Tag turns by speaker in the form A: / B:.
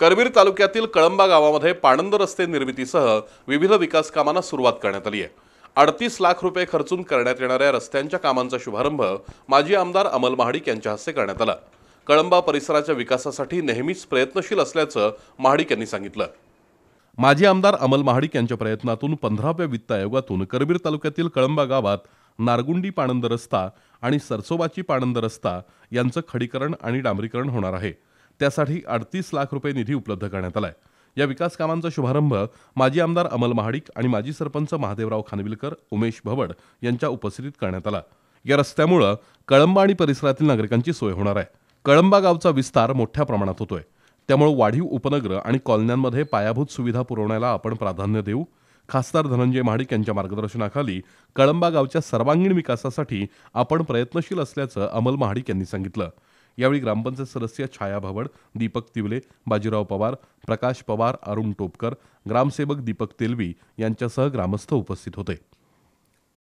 A: करवीर तालुक्यातील कळंबा गावामध्ये पाणंद रस्ते निर्मितीसह विविध विकास कामांना सुरुवात करण्यात आली आहे अडतीस लाख रुपये खर्चून करण्यात येणाऱ्या रस्त्यांच्या कामांचा शुभारंभ माजी आमदार अमल महाडिक यांच्या हस्ते करण्यात आला कळंबा परिसराच्या विकासासाठी नेहमीच प्रयत्नशील असल्याचं महाडिक यांनी सांगितलं माजी आमदार अमल महाडिक यांच्या प्रयत्नातून पंधराव्या वित्त आयोगातून करवीर तालुक्यातील कळंबा गावात नारगुंडी पाणंद रस्ता आणि सरसोबाची पाणंद रस्ता यांचं खडीकरण आणि डांबरीकरण होणार आहे त्यासाठी अडतीस लाख रुपये निधी उपलब्ध करण्यात आला आहे या विकास कामांचा शुभारंभ माजी आमदार अमल महाडिक आणि माजी सरपंच महादेवराव खानविलकर उमेश भवड यांच्या उपस्थितीत करण्यात आला या रस्त्यामुळं कळंबा आणि परिसरातील नागरिकांची सोय होणार आहे कळंबा गावचा विस्तार मोठ्या प्रमाणात होतोय त्यामुळे वाढीव उपनगर आणि कॉलन्यांमध्ये पायाभूत सुविधा पुरवण्याला आपण प्राधान्य देऊ खासदार धनंजय महाडिक यांच्या मार्गदर्शनाखाली कळंबा गावच्या सर्वांगीण विकासासाठी आपण प्रयत्नशील असल्याचं अमल महाडिक यांनी सांगितलं यावेळी ग्रामपंचायत सदस्य छाया भवड दीपक तिवले बाजीराव पवार प्रकाश पवार अरुण टोपकर ग्रामसेवक दीपक तेलवी यांच्यासह ग्रामस्थ उपस्थित होते